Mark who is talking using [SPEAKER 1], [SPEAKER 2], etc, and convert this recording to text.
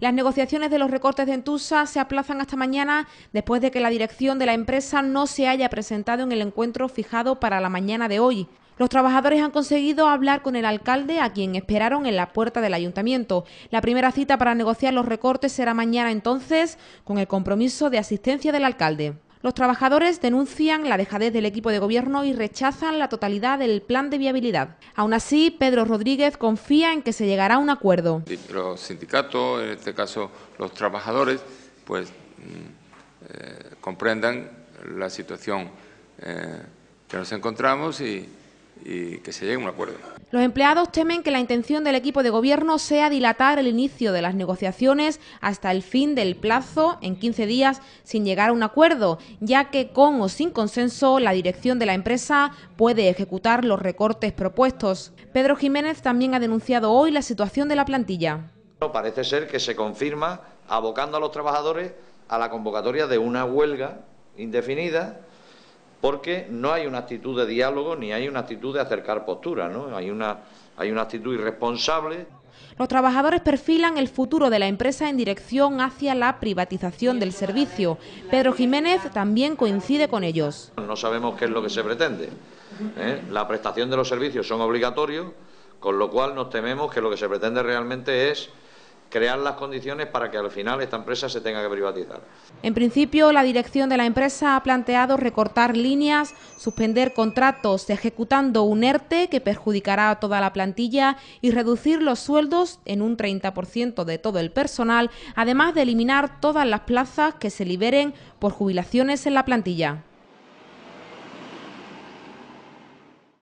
[SPEAKER 1] Las negociaciones de los recortes de Entusa se aplazan hasta mañana después de que la dirección de la empresa no se haya presentado en el encuentro fijado para la mañana de hoy. Los trabajadores han conseguido hablar con el alcalde, a quien esperaron en la puerta del ayuntamiento. La primera cita para negociar los recortes será mañana entonces, con el compromiso de asistencia del alcalde. Los trabajadores denuncian la dejadez del equipo de gobierno y rechazan la totalidad del plan de viabilidad. Aún así, Pedro Rodríguez confía en que se llegará a un acuerdo.
[SPEAKER 2] Los sindicatos, en este caso los trabajadores, pues mm, eh, comprendan la situación eh, que nos encontramos y y que se llegue a un acuerdo.
[SPEAKER 1] Los empleados temen que la intención del equipo de gobierno sea dilatar el inicio de las negociaciones hasta el fin del plazo, en 15 días, sin llegar a un acuerdo, ya que con o sin consenso la dirección de la empresa puede ejecutar los recortes propuestos. Pedro Jiménez también ha denunciado hoy la situación de la plantilla.
[SPEAKER 3] Parece ser que se confirma abocando a los trabajadores a la convocatoria de una huelga indefinida porque no hay una actitud de diálogo ni hay una actitud de acercar posturas, ¿no? Hay una, actitud irresponsable.
[SPEAKER 1] Los trabajadores perfilan el futuro de la empresa en dirección hacia la privatización del servicio. Pedro Jiménez también coincide con ellos.
[SPEAKER 3] No sabemos qué es lo que se pretende. ¿eh? La prestación de los servicios son obligatorios, con lo cual nos tememos que lo que se pretende realmente es crear las condiciones para que al final esta empresa se tenga que privatizar.
[SPEAKER 1] En principio, la dirección de la empresa ha planteado recortar líneas, suspender contratos, ejecutando un ERTE que perjudicará a toda la plantilla y reducir los sueldos en un 30% de todo el personal, además de eliminar todas las plazas que se liberen por jubilaciones en la plantilla.